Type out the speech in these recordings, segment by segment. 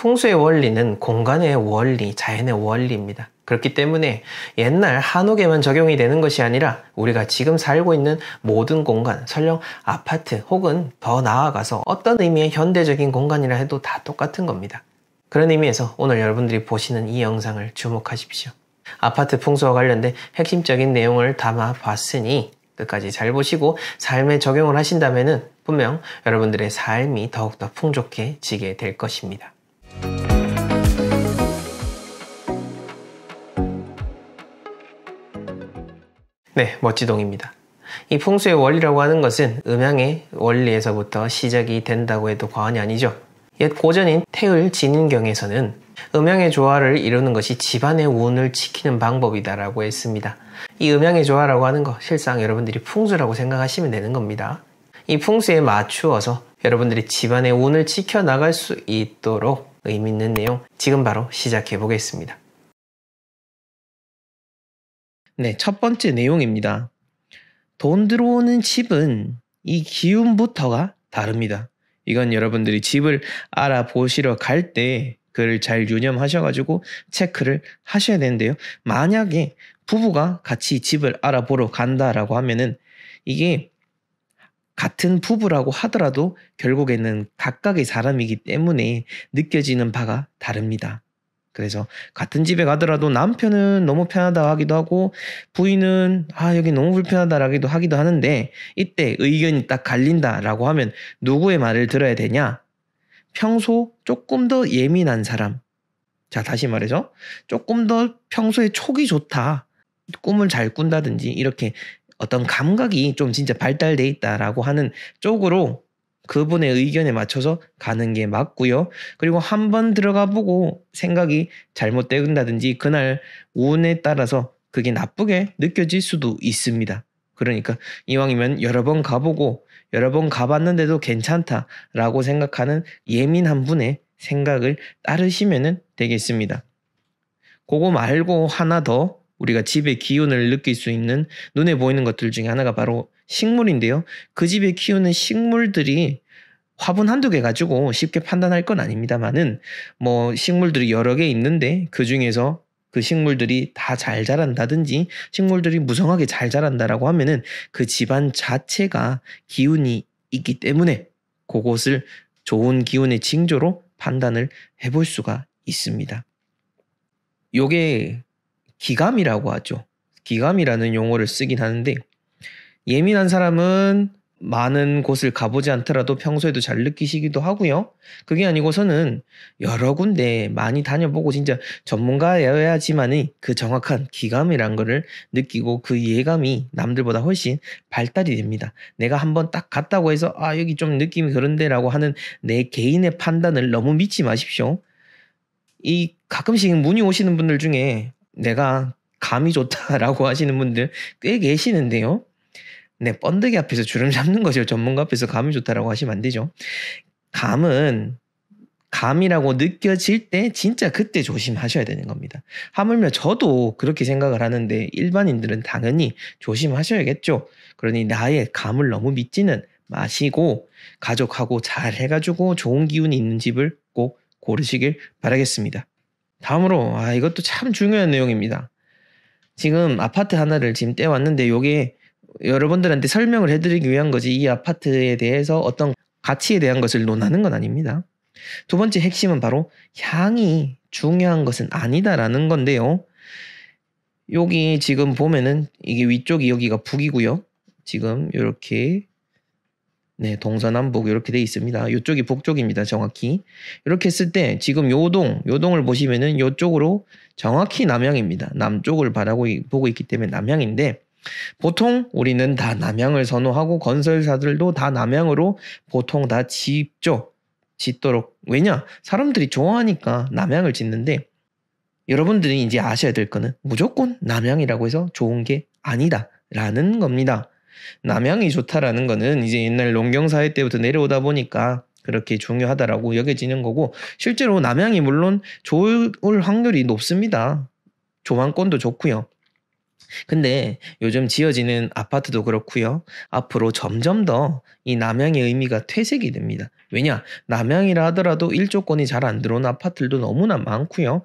풍수의 원리는 공간의 원리, 자연의 원리입니다. 그렇기 때문에 옛날 한옥에만 적용이 되는 것이 아니라 우리가 지금 살고 있는 모든 공간, 설령 아파트 혹은 더 나아가서 어떤 의미의 현대적인 공간이라 해도 다 똑같은 겁니다. 그런 의미에서 오늘 여러분들이 보시는 이 영상을 주목하십시오. 아파트 풍수와 관련된 핵심적인 내용을 담아 봤으니 끝까지 잘 보시고 삶에 적용을 하신다면 분명 여러분들의 삶이 더욱더 풍족해지게 될 것입니다. 네, 멋지동입니다. 이 풍수의 원리라고 하는 것은 음양의 원리에서부터 시작이 된다고 해도 과언이 아니죠. 옛 고전인 태을 진인경에서는 음양의 조화를 이루는 것이 집안의 운을 지키는 방법이다라고 했습니다. 이 음양의 조화라고 하는 거 실상 여러분들이 풍수라고 생각하시면 되는 겁니다. 이 풍수에 맞추어서 여러분들이 집안의 운을 지켜나갈 수 있도록 의미 있는 내용 지금 바로 시작해 보겠습니다. 네, 첫 번째 내용입니다. 돈 들어오는 집은 이 기운부터가 다릅니다. 이건 여러분들이 집을 알아보시러 갈 때 그를 잘 유념하셔가지고 체크를 하셔야 되는데요. 만약에 부부가 같이 집을 알아보러 간다라고 하면은 이게 같은 부부라고 하더라도 결국에는 각각의 사람이기 때문에 느껴지는 바가 다릅니다. 그래서 같은 집에 가더라도 남편은 너무 편하다 하기도 하고 부인은 아 여기 너무 불편하다라기도 하기도 하는데 이때 의견이 딱 갈린다라고 하면 누구의 말을 들어야 되냐? 평소 조금 더 예민한 사람. 자 다시 말해서 조금 더 평소에 촉이 좋다. 꿈을 잘 꾼다든지 이렇게 어떤 감각이 좀 진짜 발달돼 있다라고 하는 쪽으로 그분의 의견에 맞춰서 가는 게 맞고요. 그리고 한번 들어가 보고 생각이 잘못된다든지 그날 운에 따라서 그게 나쁘게 느껴질 수도 있습니다. 그러니까 이왕이면 여러 번 가보고 여러 번 가봤는데도 괜찮다라고 생각하는 예민한 분의 생각을 따르시면 되겠습니다. 그거 말고 하나 더 우리가 집의 기운을 느낄 수 있는 눈에 보이는 것들 중에 하나가 바로 식물인데요. 그 집에 키우는 식물들이 화분 한두 개 가지고 쉽게 판단할 건 아닙니다만은 뭐 식물들이 여러 개 있는데 그 중에서 그 식물들이 다 잘 자란다든지 식물들이 무성하게 잘 자란다라고 하면은 그 집안 자체가 기운이 있기 때문에 그곳을 좋은 기운의 징조로 판단을 해볼 수가 있습니다. 요게 기감이라고 하죠. 기감이라는 용어를 쓰긴 하는데 예민한 사람은 많은 곳을 가보지 않더라도 평소에도 잘 느끼시기도 하고요. 그게 아니고서는 여러 군데 많이 다녀보고 진짜 전문가여야지만이 그 정확한 기감이란 거를 느끼고 그 예감이 남들보다 훨씬 발달이 됩니다. 내가 한번 딱 갔다고 해서 아, 여기 좀 느낌이 그런데라고 하는 내 개인의 판단을 너무 믿지 마십시오. 이 가끔씩 문의 오시는 분들 중에 내가 감이 좋다라고 하시는 분들 꽤 계시는데요. 네, 번데기 앞에서 주름 잡는 거죠. 전문가 앞에서 감이 좋다라고 하시면 안 되죠. 감은 감이라고 느껴질 때 진짜 그때 조심하셔야 되는 겁니다. 하물며 저도 그렇게 생각을 하는데 일반인들은 당연히 조심하셔야겠죠. 그러니 나의 감을 너무 믿지는 마시고 가족하고 잘 해가지고 좋은 기운이 있는 집을 꼭 고르시길 바라겠습니다. 다음으로 아 이것도 참 중요한 내용입니다. 지금 아파트 하나를 지금 떼왔는데 요게 여러분들한테 설명을 해드리기 위한 거지 이 아파트에 대해서 어떤 가치에 대한 것을 논하는 건 아닙니다. 두 번째 핵심은 바로 향이 중요한 것은 아니다라는 건데요. 여기 지금 보면은 이게 위쪽이 여기가 북이고요. 지금 이렇게 네 동서남북 이렇게 돼 있습니다. 이쪽이 북쪽입니다. 정확히 이렇게 했을 때 지금 요동 요동을 보시면은 요쪽으로 정확히 남향입니다. 남쪽을 바라고 보고 있기 때문에 남향인데 보통 우리는 다 남양을 선호하고 건설사들도 다 남양으로 보통 다 짓죠. 짓도록. 왜냐? 사람들이 좋아하니까 남양을 짓는데 여러분들이 이제 아셔야 될 거는 무조건 남양이라고 해서 좋은 게 아니다라는 겁니다. 남양이 좋다라는 거는 이제 옛날 농경사회 때부터 내려오다 보니까 그렇게 중요하다라고 여겨지는 거고 실제로 남양이 물론 좋을 확률이 높습니다. 조망권도 좋고요. 근데 요즘 지어지는 아파트도 그렇고요. 앞으로 점점 더 이 남양의 의미가 퇴색이 됩니다. 왜냐? 남양이라 하더라도 일조권이 잘 안 들어온 아파트들도 너무나 많고요.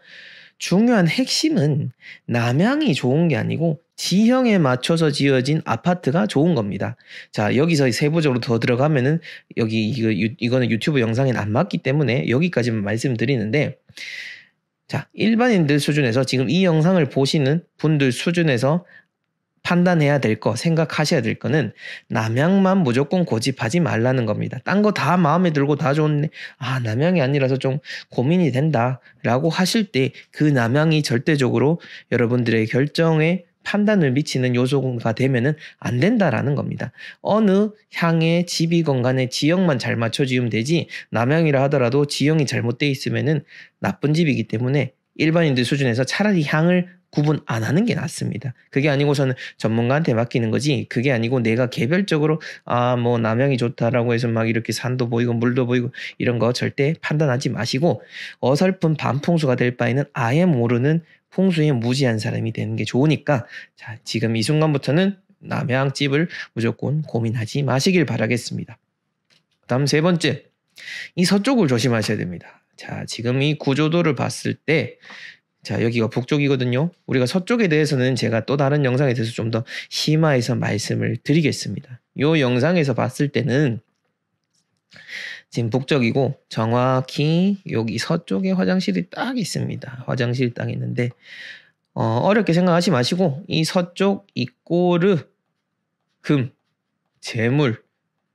중요한 핵심은 남양이 좋은 게 아니고 지형에 맞춰서 지어진 아파트가 좋은 겁니다. 자, 여기서 세부적으로 더 들어가면은 여기 이거 유, 이거는 유튜브 영상엔 안 맞기 때문에 여기까지만 말씀드리는데 자, 일반인들 수준에서 지금 이 영상을 보시는 분들 수준에서 판단해야 될 거, 생각하셔야 될 거는 남양만 무조건 고집하지 말라는 겁니다. 딴 거 다 마음에 들고 다좋은 아, 남양이 아니라서 좀 고민이 된다. 라고 하실 때 그 남양이 절대적으로 여러분들의 결정에 판단을 미치는 요소가 되면은 안 된다라는 겁니다. 어느 향의 집이건 간의 지형만 잘 맞춰지면 되지 남향이라 하더라도 지형이 잘못돼 있으면은 나쁜 집이기 때문에 일반인들 수준에서 차라리 향을 구분 안 하는 게 낫습니다. 그게 아니고서는 전문가한테 맡기는 거지. 그게 아니고 내가 개별적으로 아 뭐 남향이 좋다라고 해서 막 이렇게 산도 보이고 물도 보이고 이런 거 절대 판단하지 마시고 어설픈 반풍수가 될 바에는 아예 모르는 풍수에 무지한 사람이 되는 게 좋으니까 자, 지금 이 순간부터는 남양집을 무조건 고민하지 마시길 바라겠습니다. 다음 세 번째, 이 서쪽을 조심하셔야 됩니다. 자, 지금 이 구조도를 봤을 때, 자, 여기가 북쪽이거든요. 우리가 서쪽에 대해서는 제가 또 다른 영상에 대해서 좀 더 심화해서 말씀을 드리겠습니다. 요 영상에서 봤을 때는 지금 북쪽이고 정확히 여기 서쪽에 화장실이 딱 있습니다. 화장실 딱 있는데 어, 어렵게 생각하지 마시고 이 서쪽 이꼬르 금 재물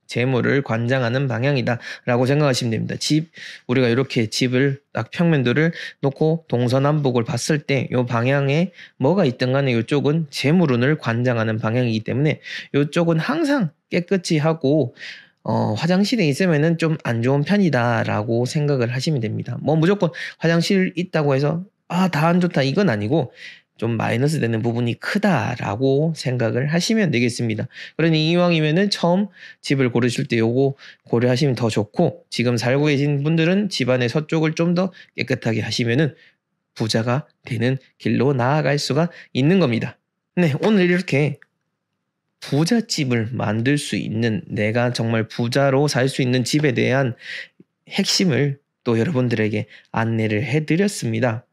재물을 관장하는 방향이다라고 생각하시면 됩니다. 집 우리가 이렇게 집을 딱 평면도를 놓고 동서남북을 봤을 때 이 방향에 뭐가 있든 간에 이쪽은 재물운을 관장하는 방향이기 때문에 이쪽은 항상 깨끗이 하고 어, 화장실에 있으면좀 안 좋은 편이다라고 생각을 하시면 됩니다. 뭐 무조건 화장실 있다고 해서 아, 다 안 좋다 이건 아니고 좀 마이너스 되는 부분이 크다라고 생각을 하시면 되겠습니다. 그러니 이왕이면은 처음 집을 고르실 때 요거 고려하시면 더 좋고 지금 살고 계신 분들은 집안의 서쪽을 좀 더 깨끗하게 하시면은 부자가 되는 길로 나아갈 수가 있는 겁니다. 네, 오늘 이렇게 부잣집을 만들 수 있는 내가 정말 부자로 살 수 있는 집에 대한 핵심을 또 여러분들에게 안내를 해드렸습니다.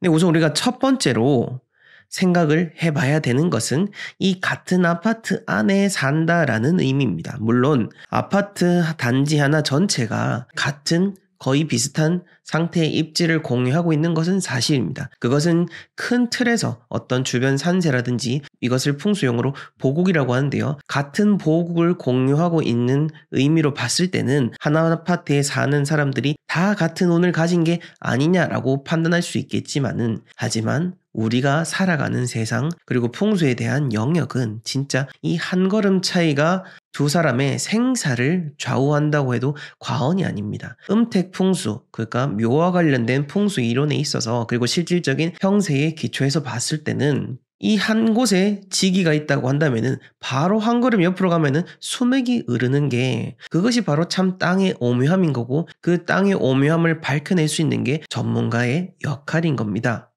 근 우선 우리가 첫 번째로 생각을 해봐야 되는 것은 이 같은 아파트 안에 산다라는 의미입니다. 물론 아파트 단지 하나 전체가 같은 거의 비슷한 상태의 입지를 공유하고 있는 것은 사실입니다. 그것은 큰 틀에서 어떤 주변 산세라든지 이것을 풍수용으로 보국이라고 하는데요. 같은 보국을 공유하고 있는 의미로 봤을 때는 하나 아파트에 사는 사람들이 다 같은 운을 가진 게 아니냐라고 판단할 수 있겠지만은 하지만 우리가 살아가는 세상 그리고 풍수에 대한 영역은 진짜 이 한 걸음 차이가 두 사람의 생사를 좌우한다고 해도 과언이 아닙니다. 음택 풍수, 그러니까 묘와 관련된 풍수 이론에 있어서 그리고 실질적인 형세의 기초에서 봤을 때는 이 한 곳에 지기가 있다고 한다면은 바로 한 걸음 옆으로 가면은 수맥이 흐르는 게 그것이 바로 참 땅의 오묘함인 거고 그 땅의 오묘함을 밝혀낼 수 있는 게 전문가의 역할인 겁니다.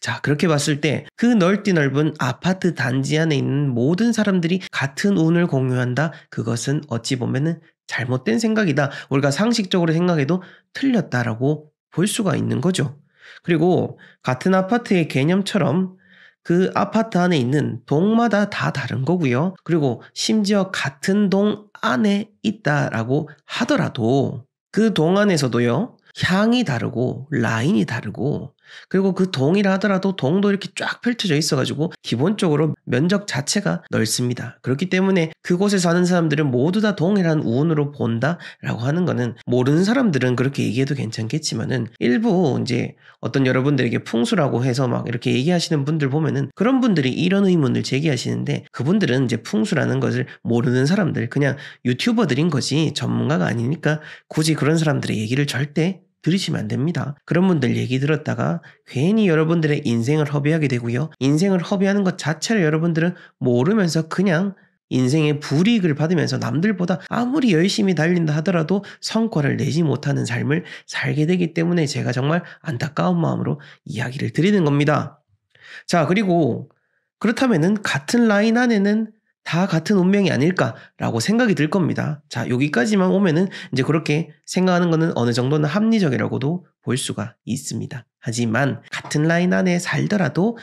자, 그렇게 봤을 때 그 넓디 넓은 아파트 단지 안에 있는 모든 사람들이 같은 운을 공유한다. 그것은 어찌 보면은 잘못된 생각이다. 우리가 상식적으로 생각해도 틀렸다라고 볼 수가 있는 거죠. 그리고 같은 아파트의 개념처럼 그 아파트 안에 있는 동마다 다 다른 거고요. 그리고 심지어 같은 동 안에 있다라고 하더라도 그 동 안에서도요. 향이 다르고 라인이 다르고 그리고 그 동이라 하더라도 동도 이렇게 쫙 펼쳐져 있어가지고 기본적으로 면적 자체가 넓습니다. 그렇기 때문에 그곳에 사는 사람들은 모두 다동이라는 우운으로 본다라고 하는 거는 모르는 사람들은 그렇게 얘기해도 괜찮겠지만은 일부 이제 어떤 여러분들에게 풍수라고 해서 막 이렇게 얘기하시는 분들 보면은 그런 분들이 이런 의문을 제기하시는데 그분들은 이제 풍수라는 것을 모르는 사람들 그냥 유튜버들인 거지 전문가가 아니니까 굳이 그런 사람들의 얘기를 절대 들으시면 안 됩니다. 그런 분들 얘기 들었다가 괜히 여러분들의 인생을 허비하게 되고요. 인생을 허비하는 것 자체를 여러분들은 모르면서 그냥 인생의 불이익을 받으면서 남들보다 아무리 열심히 달린다 하더라도 성과를 내지 못하는 삶을 살게 되기 때문에 제가 정말 안타까운 마음으로 이야기를 드리는 겁니다. 자, 그리고 그렇다면은 같은 라인 안에는 다 같은 운명이 아닐까라고 생각이 들 겁니다. 자, 여기까지만 오면은 이제 그렇게 생각하는 것은 어느 정도는 합리적이라고도 볼 수가 있습니다. 하지만 같은 라인 안에 살더라도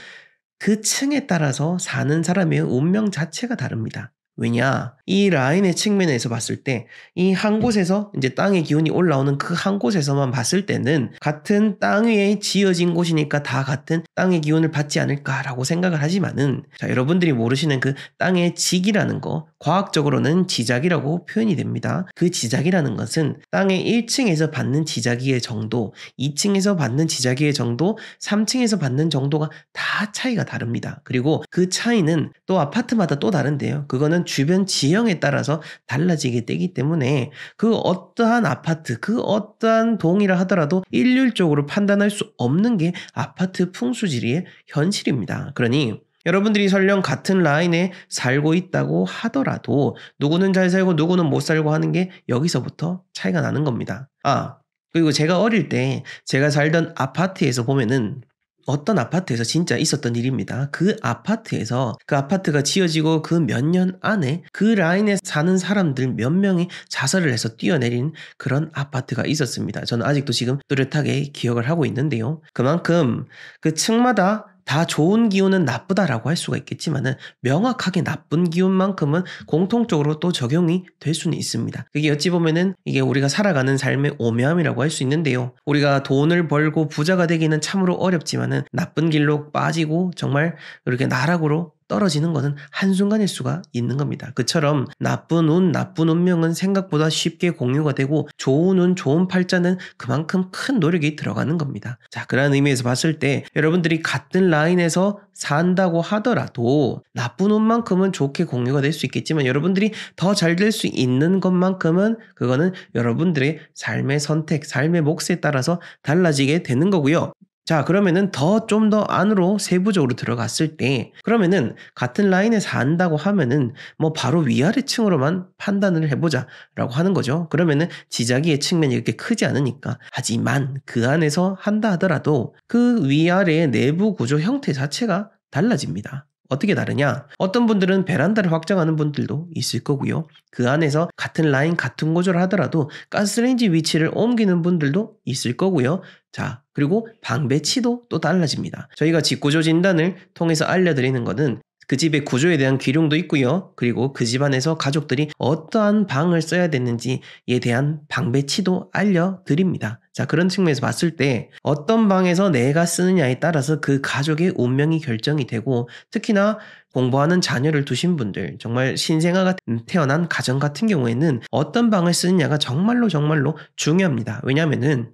그 층에 따라서 사는 사람의 운명 자체가 다릅니다. 왜냐? 이 라인의 측면에서 봤을 때 이 한 곳에서 이제 땅의 기온이 올라오는 그 한 곳에서만 봤을 때는 같은 땅 위에 지어진 곳이니까 다 같은 땅의 기운을 받지 않을까라고 생각을 하지만은 자, 여러분들이 모르시는 그 땅의 직이라는 거 과학적으로는 지작이라고 표현이 됩니다. 그 지작이라는 것은 땅의 1층에서 받는 지작기의 정도, 2층에서 받는 지작기의 정도, 3층에서 받는 정도가 다 차이가 다릅니다. 그리고 그 차이는 또 아파트마다 또 다른데요. 그거는 주변 지형에 따라서 달라지게 되기 때문에 그 어떠한 아파트, 그 어떠한 동의를 하더라도 일률적으로 판단할 수 없는 게 아파트 풍수지리의 현실입니다. 그러니 여러분들이 설령 같은 라인에 살고 있다고 하더라도 누구는 잘 살고 누구는 못 살고 하는 게 여기서부터 차이가 나는 겁니다. 아, 그리고 제가 어릴 때 제가 살던 아파트에서 보면은 어떤 아파트에서 진짜 있었던 일입니다. 그 아파트에서 그 아파트가 지어지고 그 몇 년 안에 그 라인에 사는 사람들 몇 명이 자살을 해서 뛰어내린 그런 아파트가 있었습니다. 저는 아직도 지금 뚜렷하게 기억을 하고 있는데요. 그만큼 그 층마다 다 좋은 기운은 나쁘다라고 할 수가 있겠지만은 명확하게 나쁜 기운만큼은 공통적으로 또 적용이 될 수는 있습니다. 그게 어찌 보면은 이게 우리가 살아가는 삶의 오묘함이라고 할 수 있는데요. 우리가 돈을 벌고 부자가 되기는 참으로 어렵지만은 나쁜 길로 빠지고 정말 이렇게 나락으로 떨어지는 것은 한순간일 수가 있는 겁니다. 그처럼 나쁜 운, 나쁜 운명은 생각보다 쉽게 공유가 되고 좋은 운, 좋은 팔자는 그만큼 큰 노력이 들어가는 겁니다. 자, 그런 의미에서 봤을 때 여러분들이 같은 라인에서 산다고 하더라도 나쁜 운만큼은 좋게 공유가 될 수 있겠지만 여러분들이 더 잘 될 수 있는 것만큼은 그거는 여러분들의 삶의 선택, 삶의 몫에 따라서 달라지게 되는 거고요. 자, 그러면은 더 좀 더 안으로 세부적으로 들어갔을 때, 그러면은 같은 라인에서 안다고 하면은 뭐 바로 위아래층으로만 판단을 해보자 라고 하는 거죠. 그러면은 지자기의 측면이 이렇게 크지 않으니까. 하지만 그 안에서 한다 하더라도 그 위아래의 내부 구조 형태 자체가 달라집니다. 어떻게 다르냐? 어떤 분들은 베란다를 확장하는 분들도 있을 거고요. 그 안에서 같은 라인, 같은 구조를 하더라도 가스레인지 위치를 옮기는 분들도 있을 거고요. 자, 그리고 방 배치도 또 달라집니다. 저희가 집구조 진단을 통해서 알려드리는 것은 그 집의 구조에 대한 기룡도 있고요. 그리고 그 집안에서 가족들이 어떠한 방을 써야 되는지에 대한 방 배치도 알려드립니다. 자, 그런 측면에서 봤을 때 어떤 방에서 내가 쓰느냐에 따라서 그 가족의 운명이 결정이 되고 특히나 공부하는 자녀를 두신 분들, 정말 신생아가 태어난 가정 같은 경우에는 어떤 방을 쓰느냐가 정말로 정말로 중요합니다. 왜냐면은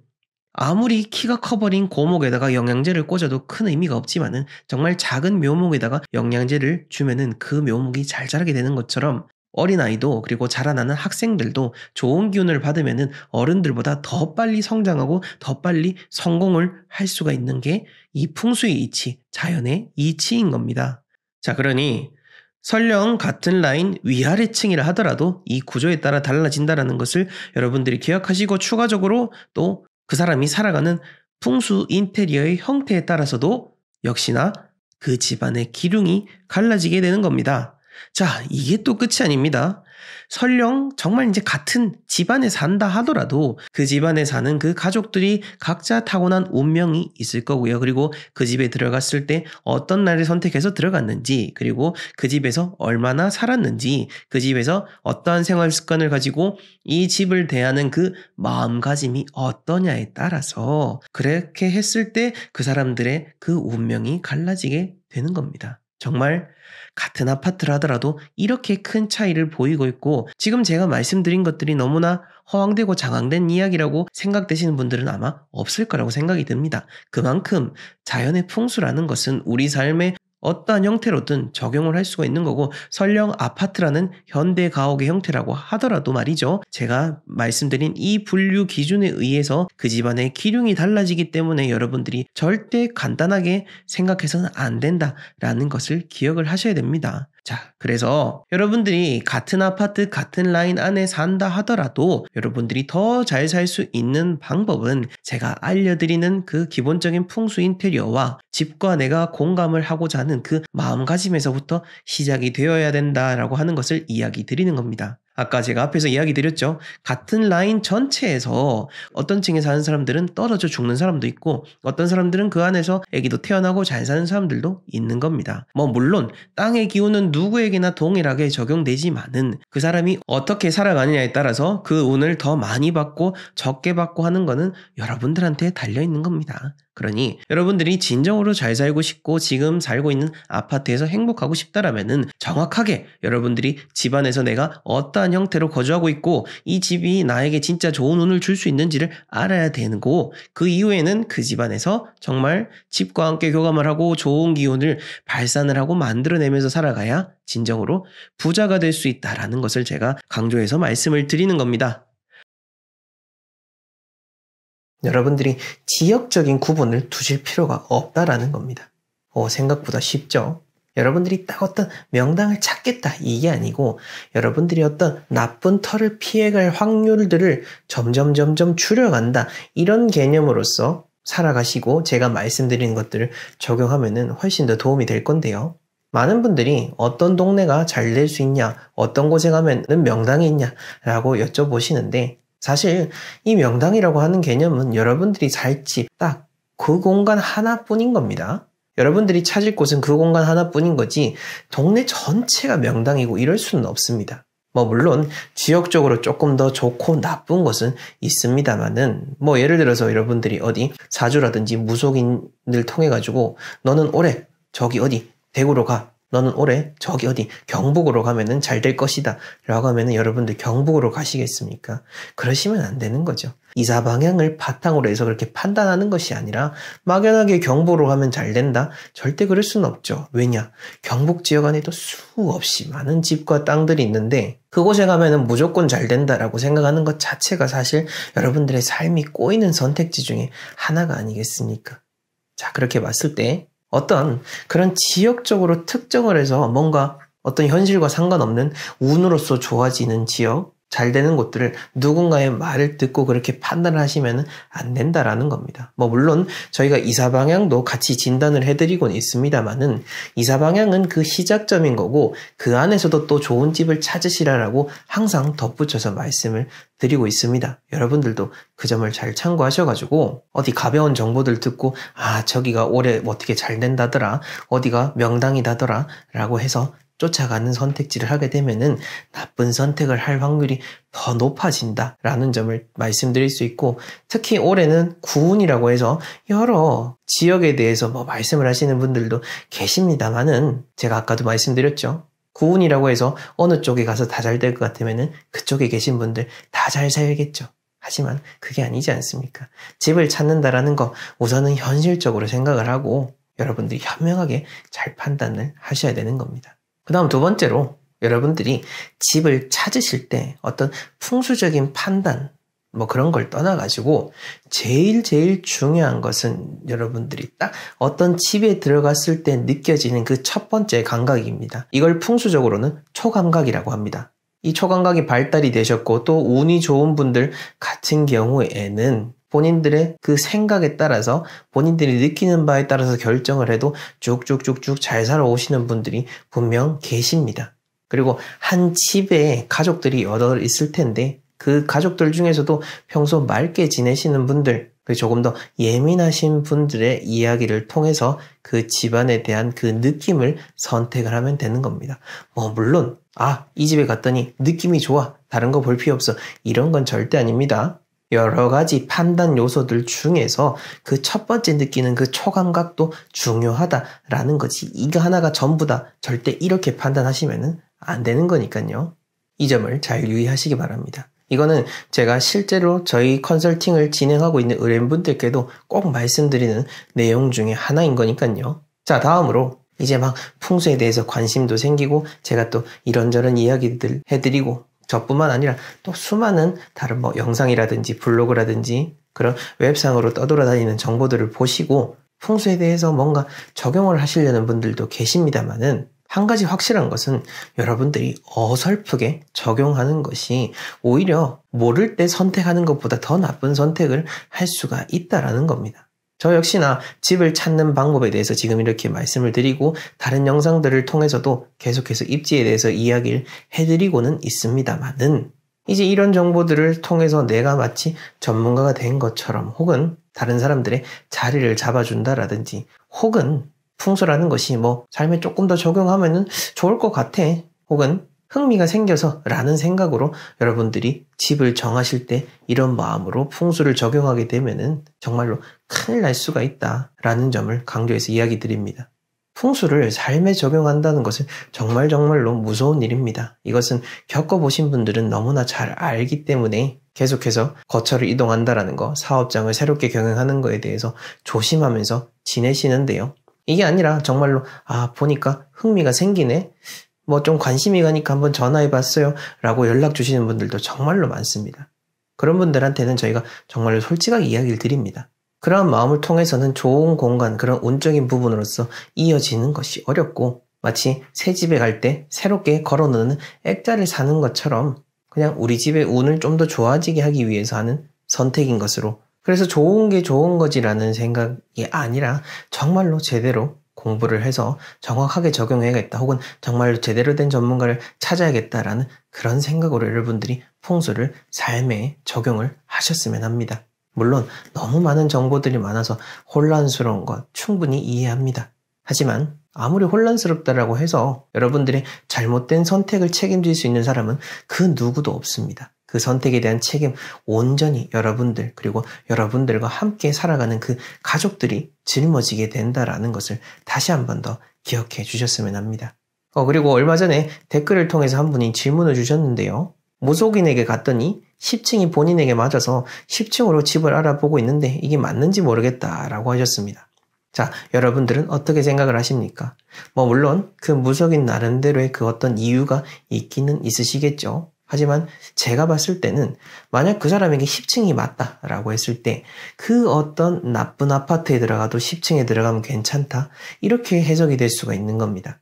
아무리 키가 커버린 고목에다가 영양제를 꽂아도 큰 의미가 없지만은 정말 작은 묘목에다가 영양제를 주면은 그 묘목이 잘 자라게 되는 것처럼 어린아이도 그리고 자라나는 학생들도 좋은 기운을 받으면 어른들보다 더 빨리 성장하고 더 빨리 성공을 할 수가 있는 게 이 풍수의 이치, 자연의 이치인 겁니다. 자, 그러니 설령 같은 라인 위아래층이라 하더라도 이 구조에 따라 달라진다라는 것을 여러분들이 기억하시고 추가적으로 또 그 사람이 살아가는 풍수 인테리어의 형태에 따라서도 역시나 그 집안의 기둥이 갈라지게 되는 겁니다. 자, 이게 또 끝이 아닙니다. 설령 정말 이제 같은 집안에 산다 하더라도 그 집안에 사는 그 가족들이 각자 타고난 운명이 있을 거고요. 그리고 그 집에 들어갔을 때 어떤 날을 선택해서 들어갔는지, 그리고 그 집에서 얼마나 살았는지, 그 집에서 어떠한 생활 습관을 가지고 이 집을 대하는 그 마음가짐이 어떠냐에 따라서 그렇게 했을 때 그 사람들의 그 운명이 갈라지게 되는 겁니다. 정말 같은 아파트를 하더라도 이렇게 큰 차이를 보이고 있고 지금 제가 말씀드린 것들이 너무나 허황되고 장황된 이야기라고 생각되시는 분들은 아마 없을 거라고 생각이 듭니다. 그만큼 자연의 풍수라는 것은 우리 삶의 어떠한 형태로든 적용을 할 수가 있는 거고 설령 아파트라는 현대 가옥의 형태라고 하더라도 말이죠. 제가 말씀드린 이 분류 기준에 의해서 그 집안의 기륭이 달라지기 때문에 여러분들이 절대 간단하게 생각해서는 안 된다라는 것을 기억을 하셔야 됩니다. 자, 그래서 여러분들이 같은 아파트, 같은 라인 안에 산다 하더라도 여러분들이 더 잘 살 수 있는 방법은 제가 알려드리는 그 기본적인 풍수 인테리어와 집과 내가 공감을 하고자 하는 그 마음가짐에서부터 시작이 되어야 된다라고 하는 것을 이야기 드리는 겁니다. 아까 제가 앞에서 이야기 드렸죠. 같은 라인 전체에서 어떤 층에 사는 사람들은 떨어져 죽는 사람도 있고 어떤 사람들은 그 안에서 애기도 태어나고 잘 사는 사람들도 있는 겁니다. 뭐 물론 땅의 기운은 누구에게나 동일하게 적용되지만은 그 사람이 어떻게 살아가느냐에 따라서 그 운을 더 많이 받고 적게 받고 하는 거는 여러분들한테 달려 있는 겁니다. 그러니 여러분들이 진정으로 잘 살고 싶고 지금 살고 있는 아파트에서 행복하고 싶다라면은 정확하게 여러분들이 집안에서 내가 어떠한 형태로 거주하고 있고 이 집이 나에게 진짜 좋은 운을 줄 수 있는지를 알아야 되고 는그 이후에는 그 집안에서 정말 집과 함께 교감을 하고 좋은 기운을 발산을 하고 만들어내면서 살아가야 진정으로 부자가 될 수 있다라는 것을 제가 강조해서 말씀을 드리는 겁니다. 여러분들이 지역적인 구분을 두실 필요가 없다라는 겁니다. 오, 어, 생각보다 쉽죠? 여러분들이 딱 어떤 명당을 찾겠다 이게 아니고 여러분들이 어떤 나쁜 터를 피해갈 확률들을 점점 점점 줄여간다 이런 개념으로서 살아가시고 제가 말씀드린 것들을 적용하면 훨씬 더 도움이 될 건데요. 많은 분들이 어떤 동네가 잘 될 수 있냐, 어떤 곳에 가면 명당이 있냐 라고 여쭤보시는데 사실 이 명당이라고 하는 개념은 여러분들이 살 집, 딱 그 공간 하나뿐인 겁니다. 여러분들이 찾을 곳은 그 공간 하나뿐인 거지 동네 전체가 명당이고 이럴 수는 없습니다. 뭐 물론 지역적으로 조금 더 좋고 나쁜 것은 있습니다만은 뭐 예를 들어서 여러분들이 어디 사주라든지 무속인을 통해 가지고 너는 올해 저기 어디 대구로 가 너는 올해 저기 어디 경북으로 가면은 잘 될 것이다. 라고 하면은 여러분들 경북으로 가시겠습니까? 그러시면 안 되는 거죠. 이사 방향을 바탕으로 해서 그렇게 판단하는 것이 아니라 막연하게 경북으로 가면 잘 된다? 절대 그럴 수는 없죠. 왜냐? 경북 지역 안에도 수없이 많은 집과 땅들이 있는데 그곳에 가면은 무조건 잘 된다라고 생각하는 것 자체가 사실 여러분들의 삶이 꼬이는 선택지 중에 하나가 아니겠습니까? 자, 그렇게 봤을 때 어떤 그런 지역적으로 특정을 해서 뭔가 어떤 현실과 상관없는 운으로서 좋아지는 지역, 잘 되는 곳들을 누군가의 말을 듣고 그렇게 판단하시면 안 된다라는 겁니다. 뭐 물론 저희가 이사 방향도 같이 진단을 해드리곤 있습니다만은 이사 방향은 그 시작점인 거고 그 안에서도 또 좋은 집을 찾으시라라고 항상 덧붙여서 말씀을 드리고 있습니다. 여러분들도 그 점을 잘 참고하셔가지고 어디 가벼운 정보들 듣고 아 저기가 올해 어떻게 잘 된다더라 어디가 명당이다더라 라고 해서 쫓아가는 선택지를 하게 되면은 나쁜 선택을 할 확률이 더 높아진다라는 점을 말씀드릴 수 있고 특히 올해는 구운이라고 해서 여러 지역에 대해서 뭐 말씀을 하시는 분들도 계십니다만은 제가 아까도 말씀드렸죠. 구운이라고 해서 어느 쪽에 가서 다 잘 될 것 같으면은 그쪽에 계신 분들 다 잘 살겠죠. 하지만 그게 아니지 않습니까? 집을 찾는다라는 거 우선은 현실적으로 생각을 하고 여러분들이 현명하게 잘 판단을 하셔야 되는 겁니다. 그 다음 두 번째로 여러분들이 집을 찾으실 때 어떤 풍수적인 판단, 뭐 그런 걸 떠나가지고 제일 제일 중요한 것은 여러분들이 딱 어떤 집에 들어갔을 때 느껴지는 그 첫 번째 감각입니다. 이걸 풍수적으로는 초감각이라고 합니다. 이 초감각이 발달이 되셨고 또 운이 좋은 분들 같은 경우에는 본인들의 그 생각에 따라서 본인들이 느끼는 바에 따라서 결정을 해도 쭉쭉쭉쭉 잘 살아오시는 분들이 분명 계십니다. 그리고 한 집에 가족들이 여덟 있을 텐데 그 가족들 중에서도 평소 맑게 지내시는 분들, 조금 더 예민하신 분들의 이야기를 통해서 그 집안에 대한 그 느낌을 선택을 하면 되는 겁니다. 뭐, 물론, 아, 이 집에 갔더니 느낌이 좋아. 다른 거 볼 필요 없어. 이런 건 절대 아닙니다. 여러 가지 판단 요소들 중에서 그 첫 번째 느끼는 그 초감각도 중요하다라는 거지. 이거 하나가 전부다. 절대 이렇게 판단하시면안 되는 거니까요. 이 점을 잘 유의하시기 바랍니다. 이거는 제가 실제로 저희 컨설팅을 진행하고 있는 의뢰인분들께도 꼭 말씀드리는 내용 중에 하나인 거니까요. 자, 다음으로 이제 막 풍수에 대해서 관심도 생기고 제가 또 이런저런 이야기들 해드리고 저뿐만 아니라 또 수많은 다른 뭐 영상이라든지 블로그라든지 그런 웹상으로 떠돌아다니는 정보들을 보시고 풍수에 대해서 뭔가 적용을 하시려는 분들도 계십니다만은 한 가지 확실한 것은 여러분들이 어설프게 적용하는 것이 오히려 모를 때 선택하는 것보다 더 나쁜 선택을 할 수가 있다라는 겁니다. 저 역시나 집을 찾는 방법에 대해서 지금 이렇게 말씀을 드리고 다른 영상들을 통해서도 계속해서 입지에 대해서 이야기를 해드리고는 있습니다만은 이제 이런 정보들을 통해서 내가 마치 전문가가 된 것처럼 혹은 다른 사람들의 자리를 잡아준다라든지 혹은 풍수라는 것이 뭐 삶에 조금 더적용하면 좋을 것 같아 혹은 흥미가 생겨서 라는 생각으로 여러분들이 집을 정하실 때 이런 마음으로 풍수를 적용하게 되면 정말로 큰일 날 수가 있다라는 점을 강조해서 이야기 드립니다. 풍수를 삶에 적용한다는 것은 정말 정말로 무서운 일입니다. 이것은 겪어보신 분들은 너무나 잘 알기 때문에 계속해서 거처를 이동한다라는 거, 사업장을 새롭게 경영하는 거에 대해서 조심하면서 지내시는데요. 이게 아니라 정말로, 아, 보니까 흥미가 생기네? 뭐좀 관심이 가니까 한번 전화해 봤어요. 라고 연락 주시는 분들도 정말로 많습니다. 그런 분들한테는 저희가 정말로 솔직하게 이야기를 드립니다. 그러한 마음을 통해서는 좋은 공간, 그런 운적인 부분으로서 이어지는 것이 어렵고 마치 새 집에 갈 때 새롭게 걸어놓는 액자를 사는 것처럼 그냥 우리 집의 운을 좀 더 좋아지게 하기 위해서 하는 선택인 것으로 그래서 좋은 게 좋은 거지라는 생각이 아니라 정말로 제대로 공부를 해서 정확하게 적용해야겠다 혹은 정말로 제대로 된 전문가를 찾아야겠다라는 그런 생각으로 여러분들이 풍수를 삶에 적용을 하셨으면 합니다. 물론 너무 많은 정보들이 많아서 혼란스러운 것 충분히 이해합니다. 하지만 아무리 혼란스럽다라고 해서 여러분들의 잘못된 선택을 책임질 수 있는 사람은 그 누구도 없습니다. 그 선택에 대한 책임 온전히 여러분들 그리고 여러분들과 함께 살아가는 그 가족들이 짊어지게 된다라는 것을 다시 한 번 더 기억해 주셨으면 합니다. 어, 그리고 얼마 전에 댓글을 통해서 한 분이 질문을 주셨는데요. 무속인에게 갔더니 10층이 본인에게 맞아서 10층으로 집을 알아보고 있는데 이게 맞는지 모르겠다라고 하셨습니다. 자, 여러분들은 어떻게 생각을 하십니까? 뭐, 물론 그 무속인 나름대로의 그 어떤 이유가 있기는 있으시겠죠. 하지만 제가 봤을 때는 만약 그 사람에게 10층이 맞다라고 했을 때 그 어떤 나쁜 아파트에 들어가도 10층에 들어가면 괜찮다. 이렇게 해석이 될 수가 있는 겁니다.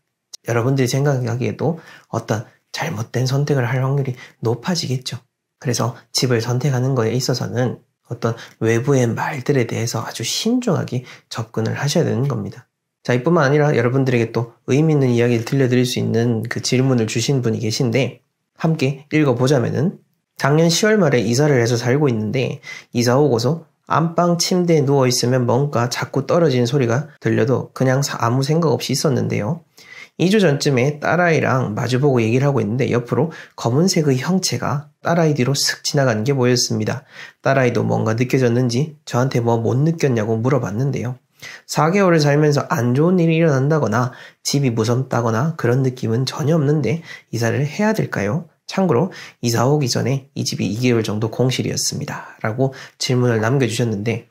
여러분들이 생각하기에도 어떤 잘못된 선택을 할 확률이 높아지겠죠. 그래서 집을 선택하는 것에 있어서는 어떤 외부의 말들에 대해서 아주 신중하게 접근을 하셔야 되는 겁니다. 자, 이뿐만 아니라 여러분들에게 또 의미 있는 이야기를 들려드릴 수 있는 그 질문을 주신 분이 계신데, 함께 읽어보자면은 작년 10월 말에 이사를 해서 살고 있는데 이사 오고서 안방 침대에 누워 있으면 뭔가 자꾸 떨어지는 소리가 들려도 그냥 아무 생각 없이 있었는데요. 2주 전쯤에 딸아이랑 마주보고 얘기를 하고 있는데 옆으로 검은색의 형체가 딸아이 뒤로 슥 지나가는 게 보였습니다. 딸아이도 뭔가 느껴졌는지 저한테 뭐 못 느꼈냐고 물어봤는데요. 4개월을 살면서 안 좋은 일이 일어난다거나 집이 무섭다거나 그런 느낌은 전혀 없는데 이사를 해야 될까요? 참고로 이사 오기 전에 이 집이 2개월 정도 공실이었습니다. 라고 질문을 남겨주셨는데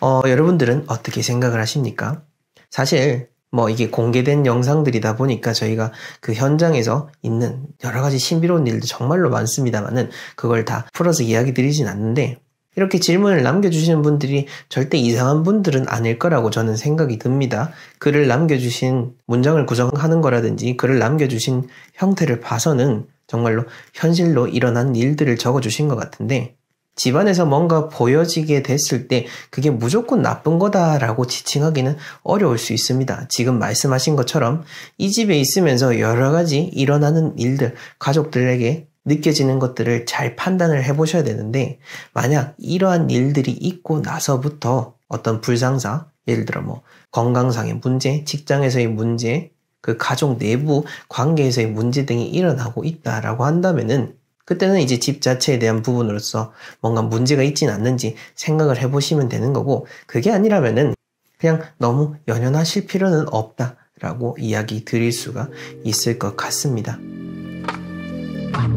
어, 여러분들은 어떻게 생각을 하십니까? 사실 뭐 이게 공개된 영상들이다 보니까 저희가 그 현장에서 있는 여러 가지 신비로운 일도 정말로 많습니다만은 그걸 다 풀어서 이야기 드리진 않는데 이렇게 질문을 남겨주시는 분들이 절대 이상한 분들은 아닐 거라고 저는 생각이 듭니다. 글을 남겨주신 문장을 구성하는 거라든지 글을 남겨주신 형태를 봐서는 정말로 현실로 일어난 일들을 적어주신 것 같은데 집안에서 뭔가 보여지게 됐을 때 그게 무조건 나쁜 거다라고 지칭하기는 어려울 수 있습니다. 지금 말씀하신 것처럼 이 집에 있으면서 여러 가지 일어나는 일들, 가족들에게 느껴지는 것들을 잘 판단을 해보셔야 되는데 만약 이러한 일들이 있고 나서부터 어떤 불상사, 예를 들어 뭐 건강상의 문제, 직장에서의 문제, 그 가족 내부 관계에서의 문제 등이 일어나고 있다라고 한다면은 그때는 이제 집 자체에 대한 부분으로서 뭔가 문제가 있진 않는지 생각을 해보시면 되는 거고 그게 아니라면은 그냥 너무 연연하실 필요는 없다라고 이야기 드릴 수가 있을 것 같습니다. What?